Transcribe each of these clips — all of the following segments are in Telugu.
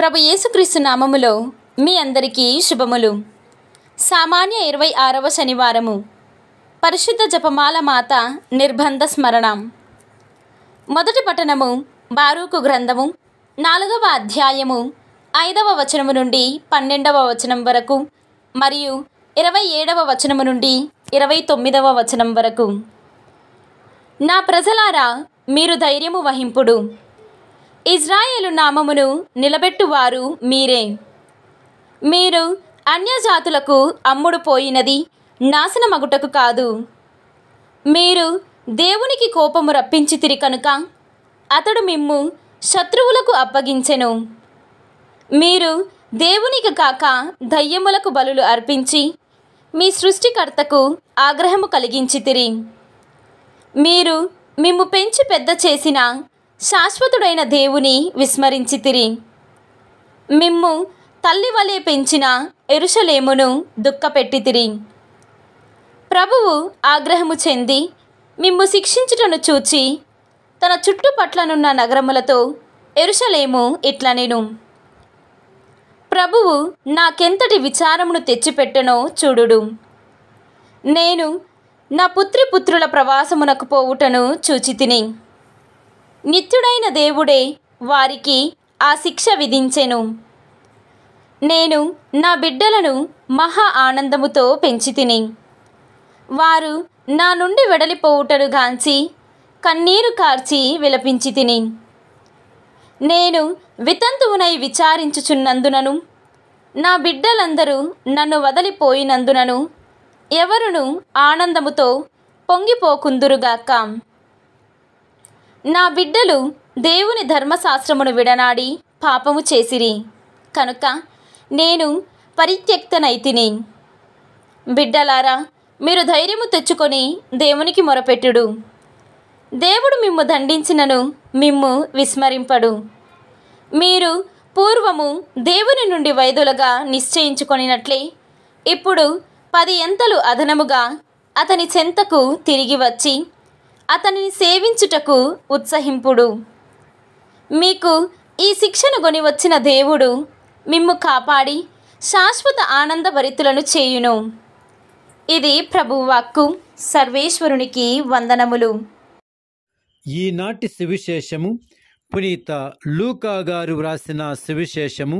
ప్రభు యేసుక్రీస్తు నామములో మీ అందరికీ శుభములు సామాన్య ఇరవై ఆరవ శనివారము పరిశుద్ధ జపమాల మాత నిర్బంధ స్మరణం మొదటి పఠనము బారూకు గ్రంథము నాలుగవ అధ్యాయము ఐదవ వచనము నుండి పన్నెండవ వచనం వరకు మరియు ఇరవై ఏడవ వచనము నుండి ఇరవై తొమ్మిదవ వచనం వరకు నా ప్రజలారా మీరు ధైర్యము వహింపుడు ఇజ్రాయేలు నామమును నిలబెట్టువారు మీరే మీరు అన్యజాతులకు అమ్ముడు పోయినది నాశనమగుటకు కాదు మీరు దేవునికి కోపము రప్పించితిరి కనుక అతడు మిమ్ము శత్రువులకు అప్పగించెను మీరు దేవునికి కాక దయ్యములకు బలులు అర్పించి మీ సృష్టికర్తకు ఆగ్రహము కలిగించితిరి మీరు మిమ్ము పెంచి పెద్ద చేసిన శాశ్వతుడైన దేవుని విస్మరించితిరి మిమ్ము తల్లి వలె పెంచిన ఎరుషలేమును దుఃఖపెట్టితిరి ప్రభువు ఆగ్రహము చెంది మిమ్ము శిక్షించుటను చూచి తన చుట్టుపట్లనున్న నగరములతో ఎరుషలేము నేను ప్రభువు నాకెంతటి విచారమును తెచ్చిపెట్టనో చూడుడు నేను నా పుత్రిపుత్రుల ప్రవాసమునకు పోవుటను చూచితిని నిత్యుడైన దేవుడే వారికి ఆ శిక్ష విధించెను నేను నా బిడ్డలను మహా ఆనందముతో పెంచితిని వారు నా నుండి వెడలిపోవుటను గాంచి కన్నీరు కార్చి విలపించి తిని నేను వితంతువునై విచారించుచున్నందునను నా బిడ్డలందరూ నన్ను వదలిపోయినందునను ఎవరును ఆనందముతో పొంగిపోకుందురుగాకాం నా బిడ్డలు దేవుని ధర్మశాస్త్రమును విడనాడి పాపము చేసిరి కనుక నేను పరిత్యక్తనైతిని బిడ్డలారా మీరు ధైర్యము తెచ్చుకొని దేవునికి మొరపెట్టుడు దేవుడు మిమ్ము దండించినను మిమ్ము విస్మరింపడు మీరు పూర్వము దేవుని నుండి వైదులుగా నిశ్చయించుకొనినట్లే ఇప్పుడు పది ఎంతలు అదనముగా అతని చెంతకు తిరిగి వచ్చి అతనిని సేవించుటకు ఉత్సహింపుడు మీకు ఈ శిక్షను కొని వచ్చిన దేవుడు మిమ్ము కాపాడి శాశ్వత ఆనందభరితులను చేయును ఇది ప్రభువాక్కు సర్వేశ్వరునికి వందనములు ఈనాటి సువిశేషము పునీత లూకా గారు వ్రాసిన సువిశేషము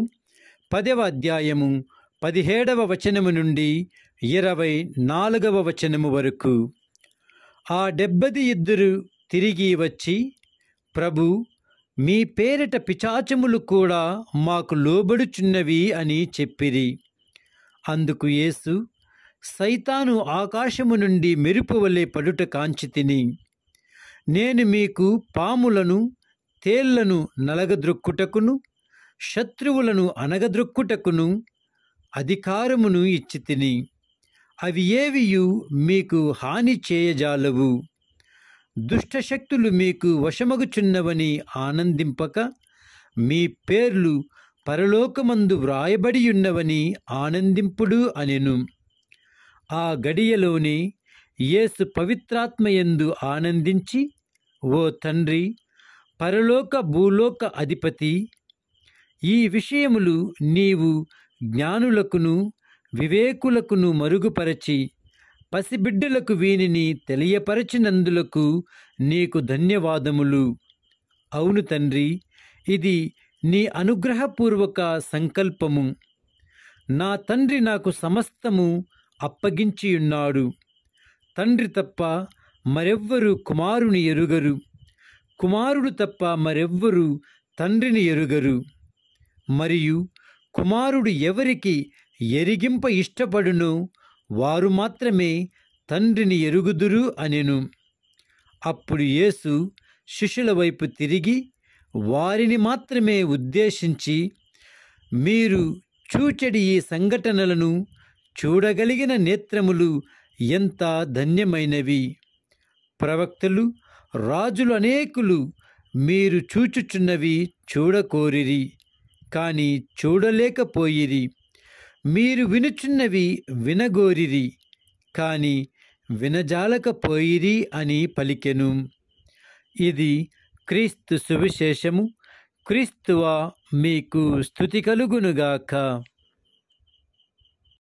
పదవ అధ్యాయము పదిహేడవ వచనము నుండి ఇరవై నాలుగవ వచనము వరకు ఆ డెబ్బది ఇద్దరు తిరిగి వచ్చి ప్రభు మీ పేరిట పిచాచములు కూడా మాకు లోబడుచున్నవి అని చెప్పిరి అందుకు యేసు సైతాను ఆకాశము నుండి మెరుపు వలె పడుట కాంచి తిని నేను మీకు పాములను తేళ్లను నలగద్రొక్కుటకును శత్రువులను అనగద్రొక్కుటకును అధికారమును ఇచ్చి తిని అవి ఏవియు మీకు హాని చేయజాలవు దుష్టశక్తులు మీకు వశమగుచున్నవని ఆనందింపక మీ పేర్లు పరలోకమందు వ్రాయబడియున్నవని ఆనందింపుడు అనెను ఆ గడియలోని యేసు పవిత్రాత్మయందు ఆనందించి ఓ తండ్రి పరలోక భూలోక అధిపతి ఈ విషయములు నీవు జ్ఞానులకును వివేకులకును మరుగుపరచి పసిబిడ్డలకు వీనిని తెలియపరచినందులకు నీకు ధన్యవాదములు అవును తండ్రి ఇది నీ అనుగ్రహపూర్వక సంకల్పము నా తండ్రి నాకు సమస్తము అప్పగించియున్నాడు తండ్రి తప్ప మరెవ్వరు కుమారుని ఎరుగరు కుమారుడు తప్ప మరెవ్వరు తండ్రిని ఎరుగరు మరియు కుమారుడు ఎవరికి ఎరిగింప ఇష్టపడును వారు మాత్రమే తండ్రిని ఎరుగుదురు అనెను అప్పుడు యేసు శిష్యుల వైపు తిరిగి వారిని మాత్రమే ఉద్దేశించి మీరు చూచడి ఈ సంఘటనలను చూడగలిగిన నేత్రములు ఎంత ధన్యమైనవి ప్రవక్తలు రాజులు అనేకులు మీరు చూచుచున్నవి చూడకోరిరి కానీ చూడలేకపోయిరి మీరు వినుచున్నవి వినగోరిరి కాని వినజాలకపోయిరి అని పలికెను ఇది క్రీస్తు సువిశేషము క్రీస్తువా మీకు స్థుతి కలుగునుగాక